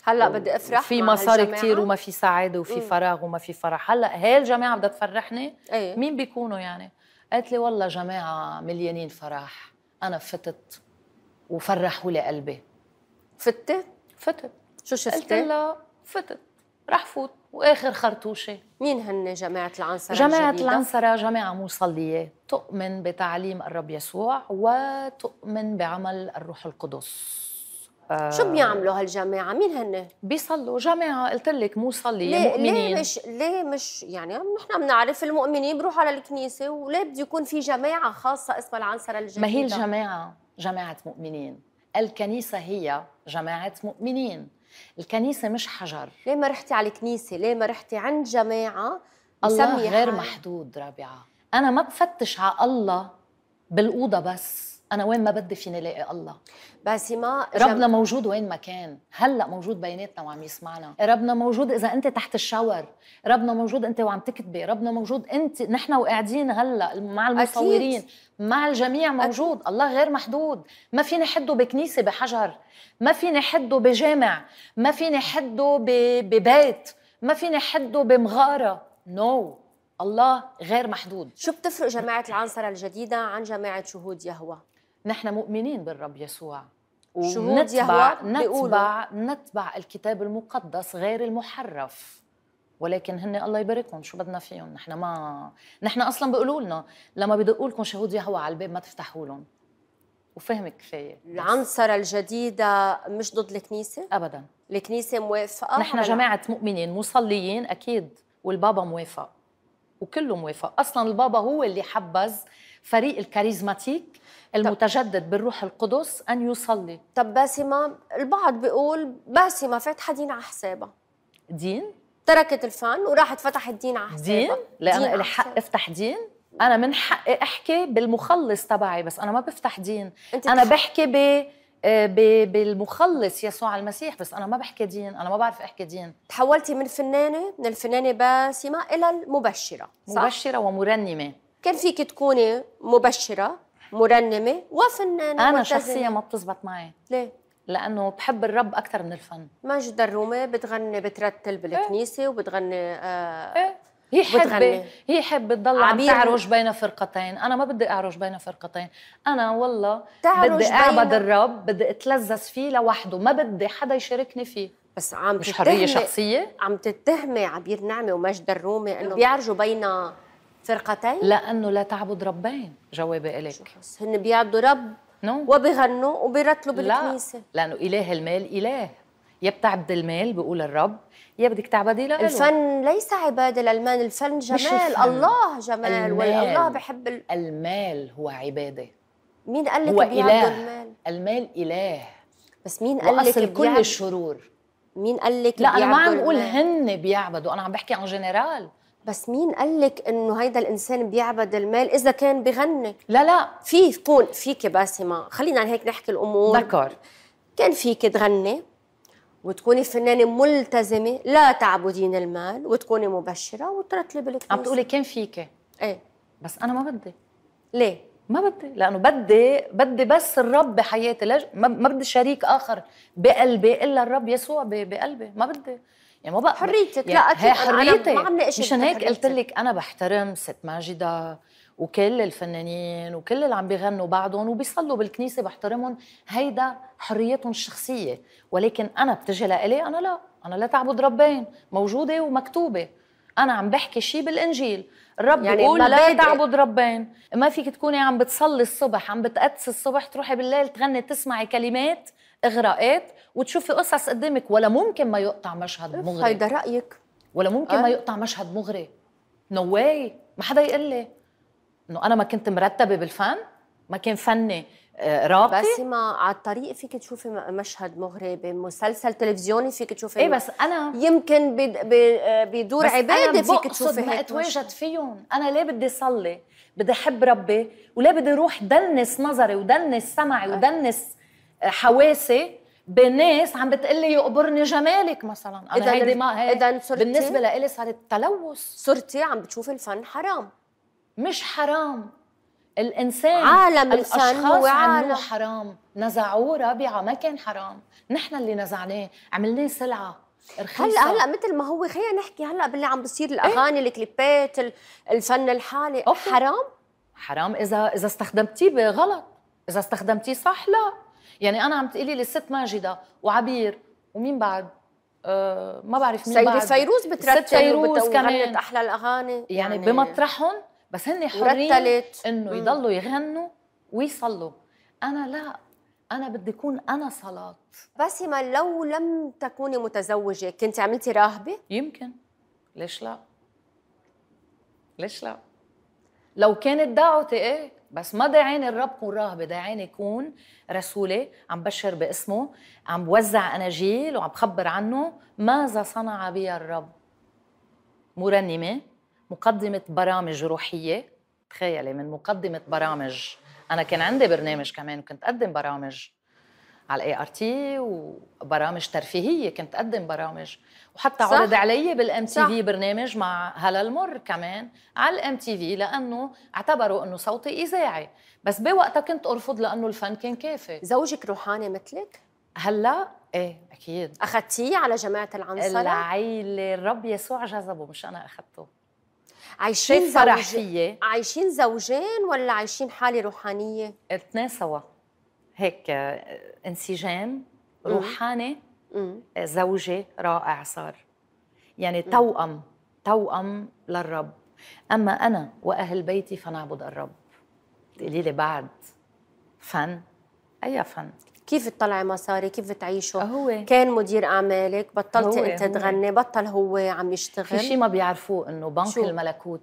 هلا بدي افرح في مصاري كثير وما في سعاده وفي فراغ وما في فرح هلا هي الجماعه بدها تفرحني أيه؟ مين بيكونوا يعني قالت لي والله جماعه مليانين فرح انا فتت وفرحوا لي قلبي فتت فتت شو شفتي قلت لها فتت راح فوت واخر خرطوشه مين هن جماعه العنصره جماعه الجديدة؟ العنصره جماعه مصليه تؤمن بتعليم الرب يسوع وتؤمن بعمل الروح القدس شو آه، بيعملوا هالجماعه مين هن بيصلوا جماعه قلت لك مصليه ليه مؤمنين ليه مش ليه مش يعني نحن بنعرف المؤمنين بروحوا على الكنيسه وليه بده يكون في جماعه خاصه اسمها العنصره الجديده ما هي الجماعه جماعه مؤمنين الكنيسه هي جماعه مؤمنين الكنيسة مش حجر ليه ما رحتي على الكنيسة؟ ليه ما رحتي عند جماعة الله غير حاجة. محدود رابعة أنا ما بفتش على الله بالأوضة بس انا وين ما بدي فيني الاقي الله باسمة ربنا جم... موجود وين ما كان هلا موجود بيناتنا وعم يسمعنا ربنا موجود اذا انت تحت الشاور ربنا موجود انت وعم تكتبي ربنا موجود انت نحن وقاعدين هلا مع المصورين أكيد. مع الجميع موجود أكيد. الله غير محدود ما فيني حده بكنيسه بحجر ما فيني حده بجامع ما فيني حده ب... ببيت ما فيني حده بمغاره نو no. الله غير محدود شو بتفرق جماعة العنصرة الجديدة عن جماعة شهود يهوى؟ نحن مؤمنين بالرب يسوع ونتبع نتبع نتبع الكتاب المقدس غير المحرف ولكن هن الله يباركهم شو بدنا فيهم نحن ما نحن اصلا بيقولوا لنا لما بدقوا لكم شهود يهوى على الباب ما تفتحوا لهم وفهم كفايه العنصرة الجديدة مش ضد الكنيسة؟ ابدا الكنيسة موافقة نحن جماعة مؤمنين مصليين اكيد والبابا موافق وكله موافق اصلا البابا هو اللي حبز فريق الكاريزماتيك المتجدد بالروح القدس أن يصلي طب باسمة البعض بيقول باسمة فاتحة دين على حسابها دين؟ تركت الفن وراحت فتحت دين على حسابها دين؟ لا أنا الحق حق أفتح دين؟ أنا من حقي أحكي بالمخلص تبعي بس أنا ما بفتح دين أنا بحكي آه، ب بالمخلص يسوع المسيح بس انا ما بحكي دين انا ما بعرف احكي دين تحولتي من فنانه من الفنانه باسمه الى المبشره صح؟ مبشره ومرنمه كان فيك تكوني مبشره مرنمه وفنانه انا شخصيا ما بتزبط معي ليه لانه بحب الرب اكثر من الفن ماجد الرومي بتغني بترتل بالكنيسه إيه؟ وبتغني آه إيه؟ هي حبة هي حبة تضل عم تعرج بين فرقتين، أنا ما بدي أعرج بين فرقتين، أنا والله بدي أعبد بين... الرب، بدي أتلذذ فيه لوحده، ما بدي حدا يشاركني فيه بس عم مش تتهمي حرية شخصية عم تتهمي عبير نعمة ومجد الرومي إنه بيعرجوا بين فرقتين؟ لأنه لا تعبد ربين جوابي إليك هن بيعبدوا رب no. وبيغنوا وبيرتلوا بالكنيسة لا لأنه إله المال إله يا بتعبد المال بقول الرب يا بدك تعبدي له الفن ليس عباده للمال الفن جمال الفن. الله جمال المال. والله بحب ال... المال هو عباده مين قال لك بيعبد إله. المال المال اله بس مين قال لك كل الشرور مين قال لك لا انا ما عم بقول هن بيعبدوا انا عم بحكي عن جنرال بس مين قال لك انه هيدا الانسان بيعبد المال اذا كان بغني لا لا في تكون فيك باسمه خلينا هيك نحكي الامور دكر كان فيك تغني وتكوني فنانة ملتزمة لا تعبدين المال وتكوني مبشرة وترتلي بالكنيسة عم تقولي كان فيك ايه بس أنا ما بدي ليه؟ ما بدي لأنه بدي بدي بس الرب بحياتي ما بدي شريك آخر بقلبي إلا الرب يسوع بقلبي ما بدي يعني ما بقى حريتك يعني لا اكيد هي حريتك ما عم ناقشك مشان هيك قلت لك انا بحترم ست ماجده وكل الفنانين وكل اللي عم بيغنوا بعدهم وبيصلوا بالكنيسه بحترمهم هيدا حريتهم الشخصيه ولكن انا بتجي لإلي انا لا انا لا تعبد ربين موجوده ومكتوبه انا عم بحكي شيء بالانجيل الرب يعني بيقول لا تعبد ربين ما فيك تكوني عم بتصلي الصبح عم بتقدسي الصبح تروحي بالليل تغني تسمعي كلمات اغراءات وتشوفي قصص قدامك ولا ممكن ما يقطع مشهد إيه، مغري هيدا رايك ولا ممكن آه. ما يقطع مشهد مغري نو no واي ما حدا يقول لي انه انا ما كنت مرتبه بالفن ما كان فني آه، رابطه بس ما على الطريق فيك تشوفي مشهد مغري بمسلسل تلفزيوني فيك تشوفي ايه بس انا يمكن آه، بدور عباده فيك تشوفي ما اتواجد فيهم انا ليه بدي صلي بدي احب ربي وليه بدي اروح دنس نظري ودنس سمعي آه. ودنس حواسي بناس عم بتقلي يقبرني جمالك مثلا انا هيدي ما اذا بالنسبه لإلي صارت تلوث صرتي عم بتشوفي الفن حرام مش حرام الانسان عالم الفن هو عالم حرام نزعوه رابعه ما كان حرام نحن اللي نزعناه عملناه سلعه رخيصة. هلا هلا مثل ما هو خلينا نحكي هلا باللي عم بصير إيه. الاغاني إيه؟ الكليبات الفن الحالي أوكي. حرام حرام اذا اذا استخدمتيه غلط اذا استخدمتيه صح لا يعني انا عم تقولي لي الست ماجده وعبير ومين بعد أه ما بعرف مين سيدي بعد فيروز بترتب فيروز كمان احلى الاغاني يعني, يعني بمطرحهم بس هن حرين انه يضلوا يغنوا ويصلوا انا لا انا بدي اكون انا صلاه باسمه لو لم تكوني متزوجه كنت عملتي راهبه يمكن ليش لا ليش لا لو كانت دعوتي ايه بس ما داعين الرب كون راهبة داعين يكون رسولة عم بشر باسمه عم بوزع أناجيل وعم بخبر عنه ماذا صنع بي الرب مرنمة مقدمة برامج روحية تخيلي من مقدمة برامج أنا كان عندي برنامج كمان وكنت أقدم برامج على الاي ار تي وبرامج ترفيهيه كنت اقدم برامج وحتى صح. عرض علي بالام تي في برنامج مع هلا المر كمان على الام تي في لانه اعتبروا انه صوتي اذاعي بس بوقتها كنت ارفض لانه الفن كان كافي زوجك روحاني مثلك هلا ايه اكيد اخذتيه على جماعه العنصره العيله الرب يسوع جذبه مش انا اخذته عايشين فرح فيه عايشين زوجين ولا عايشين حاله روحانيه؟ اثنين سوا هيك آه، انسجام روحاني آه، زوجي رائع صار يعني توأم توأم للرب أما أنا وأهل بيتي فنعبد الرب تقولي لي بعد فن أي فن كيف تطلعي مصاري كيف تعيشه آه، هو كان مدير اعمالك بطلتي انت تغني بطل هو عم يشتغل في شيء ما بيعرفوه انه بنك شو؟ الملكوت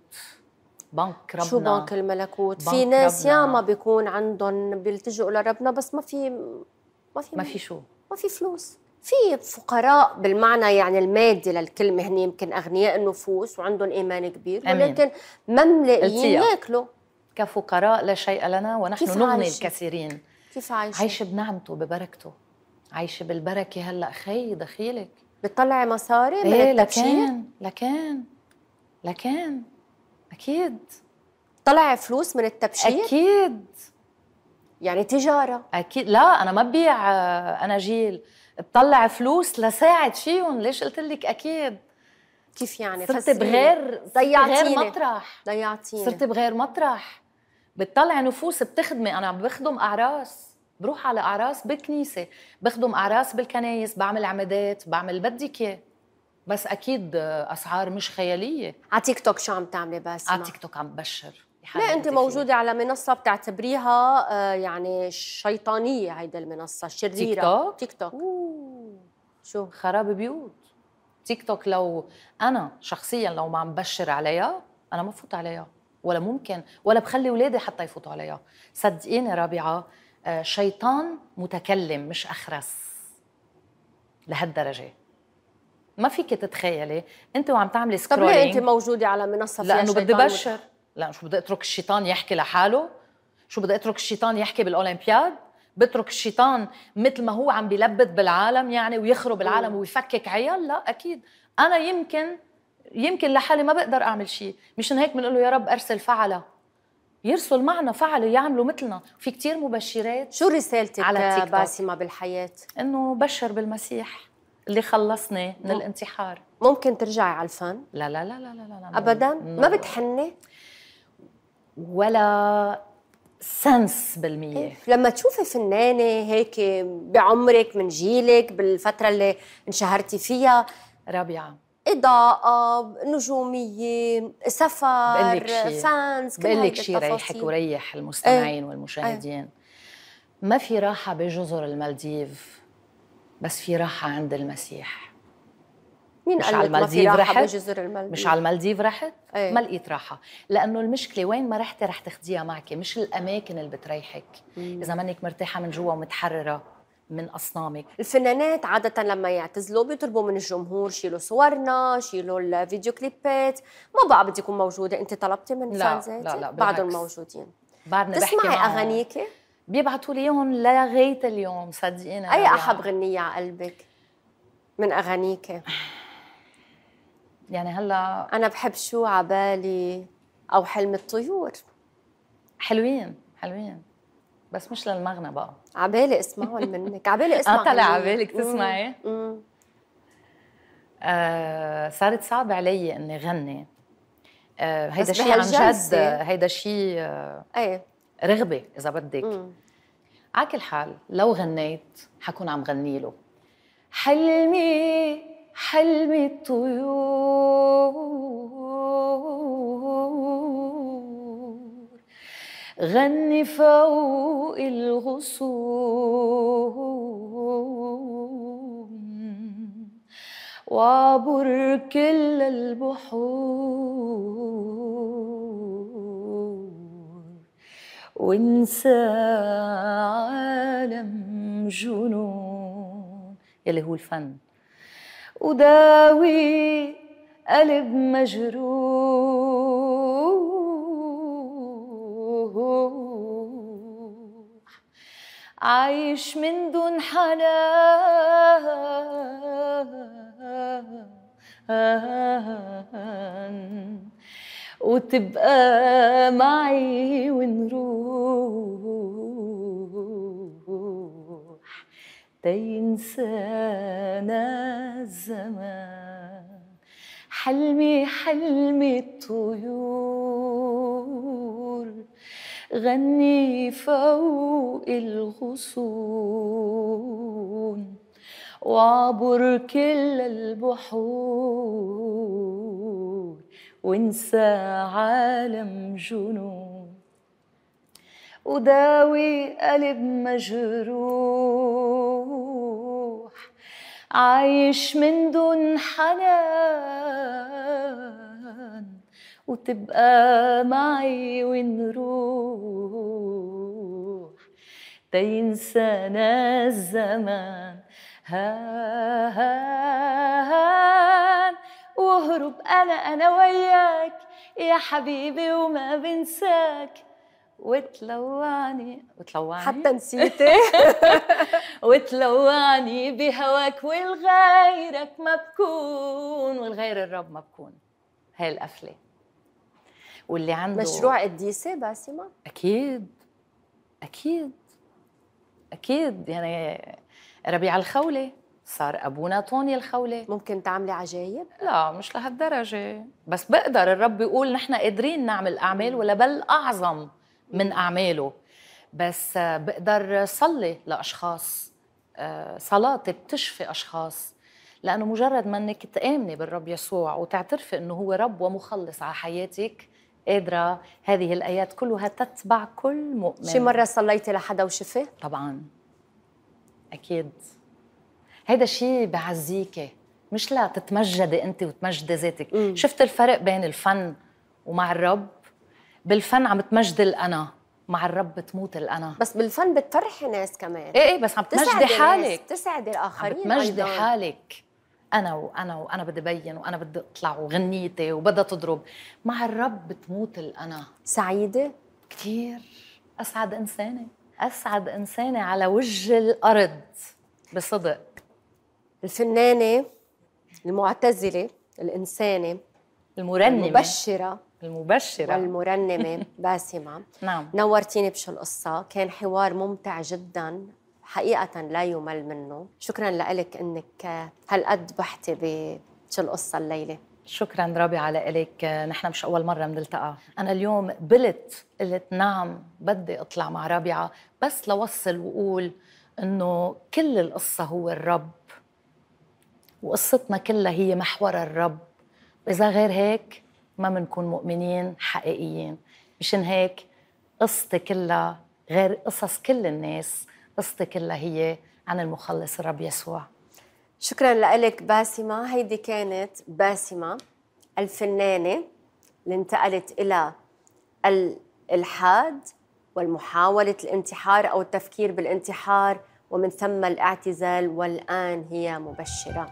بنك ربنا شو بنك الملكوت بنك في ناس ياما بيكون عندهم بيلتجئوا لربنا بس ما في ما في ما في شو ما في فلوس في فقراء بالمعنى يعني المادي للكلمه هن يمكن اغنياء النفوس وعندهم ايمان كبير ولكن ما ملاقيين ياكلوا كفقراء لا شيء لنا ونحن نغني الكثيرين كيف عايشه؟ عايشه بنعمته ببركته عايشه بالبركه هلا خي دخيلك بتطلعي مصاري ايه لكن لكن لكن اكيد طلع فلوس من التبشير اكيد يعني تجاره اكيد لا انا ما ببيع آه، اناجيل بطلع فلوس لساعد فيهم ليش قلت لك اكيد كيف يعني صرت بغير ضيعتيني بغير مطرح ضيعتيني صرت بغير مطرح بتطلع نفوس بتخدمي انا عم بخدم اعراس بروح على اعراس بالكنيسه بخدم اعراس بالكنايس بعمل عمادات بعمل بدك اياه بس اكيد اسعار مش خياليه على تيك توك شو عم تعملي بس على تيك توك عم ببشر لا انت موجوده على منصه بتعتبريها آه، يعني شيطانيه هيدا المنصه شريره تيك توك تيك توك شو خراب بيوت تيك توك لو انا شخصيا لو ما عم بشر عليها انا ما فوت عليها ولا ممكن ولا بخلي اولادي حتى يفوتوا عليها صدقيني رابعه آه، شيطان متكلم مش اخرس لهالدرجه ما فيك تتخيلي انت وعم تعملي سكرولينج طب ليه انت موجوده على منصه فيها لانه بدي بشر لا شو بدي اترك الشيطان يحكي لحاله شو بدي اترك الشيطان يحكي بالاولمبياد بترك الشيطان مثل ما هو عم بيلبد بالعالم يعني ويخرب العالم ويفكك عيال لا اكيد انا يمكن يمكن لحالي ما بقدر اعمل شيء مشان هيك بنقول له يا رب ارسل فعله يرسل معنا فعله يعملوا مثلنا في كتير مبشرات شو رسالتك على باسمة بالحياة؟ انه بشر بالمسيح اللي خلصني من الانتحار ممكن ترجعي على الفن لا لا لا لا لا, لا ابدا ما بتحني ولا سنس بالمية إيه، لما تشوفي فنانة هيك بعمرك من جيلك بالفترة اللي انشهرتي فيها رابعة إضاءة نجومية سفر فانز بقول لك شيء ريحك وريح إيه. المستمعين ايه. والمشاهدين ايه. ما في راحة بجزر المالديف بس في راحه عند المسيح مين قال لك ما في راحه بجزر المالديف مش على المالديف رحت؟ ايه؟ ما لقيت راحه، لانه المشكله وين ما رحتي رح تاخديها معك، مش الاماكن اللي بتريحك، مم. اذا منك مرتاحه من جوا ومتحرره من اصنامك الفنانات عاده لما يعتزلوا بيطلبوا من الجمهور شيلوا صورنا شيلوا الفيديو كليبات ما بقى بدي يكون موجوده انت طلبتي من لا فانزاتي لا لا بعدهم موجودين بعدنا بحكي تسمعي اغانيكي بيبعتوا لي اياهم لغايه اليوم صدقيني اي احب غنيه على قلبك من اغانيك يعني هلا انا بحب شو عبالي او حلم الطيور حلوين حلوين بس مش للمغنى بقى عبالي اسمعهم منك عبالي اسمع [LAUGHS] اه طلع عبالك تسمعي آه صارت صعب علي اني غني آه هيدا شيء عن جد هيدا شيء آه ايه رغبه اذا بدك على كل حال لو غنيت حكون عم غني له حلمي حلم الطيور غني فوق الغصون وعبر كل البحور وانسى عالم جنون يلي هو الفن وداوي قلب مجروح عايش من دون حنان وتبقى معي ونروح تينسانا الزمان حلمي حلم الطيور غني فوق الغصون وعبر كل البحور وانسى عالم جنون وداوي قلب مجروح عايش من دون حنان وتبقى معي ونروح تينسانا الزمان ها ها ها واهرب انا انا وياك يا حبيبي وما بنساك وتلواني وتلواني حتى نسيتي [LAUGHS] [LAUGHS] وتلواني بهواك والغيرك ما بكون والغير الرب ما بكون هاي القفله واللي عنده مشروع قديسه باسمه اكيد اكيد اكيد يعني ربيع الخولي صار ابونا طوني الخوله ممكن تعملي عجايب لا مش لهالدرجه بس بقدر الرب يقول نحن قادرين نعمل اعمال ولا بل اعظم من اعماله بس بقدر صلي لاشخاص آه، صلاتي بتشفي اشخاص لانه مجرد ما انك تامني بالرب يسوع وتعترفي انه هو رب ومخلص على حياتك قادره هذه الايات كلها تتبع كل مؤمن شي مره صليتي لحدا وشفي طبعا اكيد هيدا شيء بعزيكي مش لا تتمجدي انت وتمجدي ذاتك شفت الفرق بين الفن ومع الرب بالفن عم تمجدي الانا مع الرب بتموت الانا بس بالفن بتطرحي ناس كمان ايه ايه بس عم تمجدي حالك تسعدي الاخرين عم تمجدي حالك انا وانا وانا بدي بين وانا بدي اطلع وغنيتي وبدها تضرب مع الرب بتموت الانا سعيده كثير اسعد انسانه اسعد انسانه على وجه الارض بصدق الفنانة المعتزلة الإنسانة المرنمة المبشرة المبشرة والمرنمة [LAUGHS] باسمة نعم نورتيني بشو القصة كان حوار ممتع جدا حقيقة لا يمل منه شكرا لك أنك هالقد بحتي بشو القصة الليلة شكرا رابعة لإلك نحن مش أول مرة بنلتقى أنا اليوم قبلت قلت نعم بدي أطلع مع رابعة بس لوصل وأقول أنه كل القصة هو الرب وقصتنا كلها هي محور الرب وإذا غير هيك ما بنكون مؤمنين حقيقيين مشان هيك قصتي كلها غير قصص كل الناس قصتي كلها هي عن المخلص الرب يسوع شكرا لك باسمة هيدي كانت باسمة الفنانة اللي انتقلت إلى الإلحاد والمحاولة الانتحار أو التفكير بالانتحار ومن ثم الاعتزال والآن هي مبشرة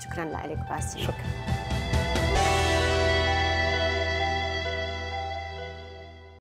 شكرا لك باسم شكرا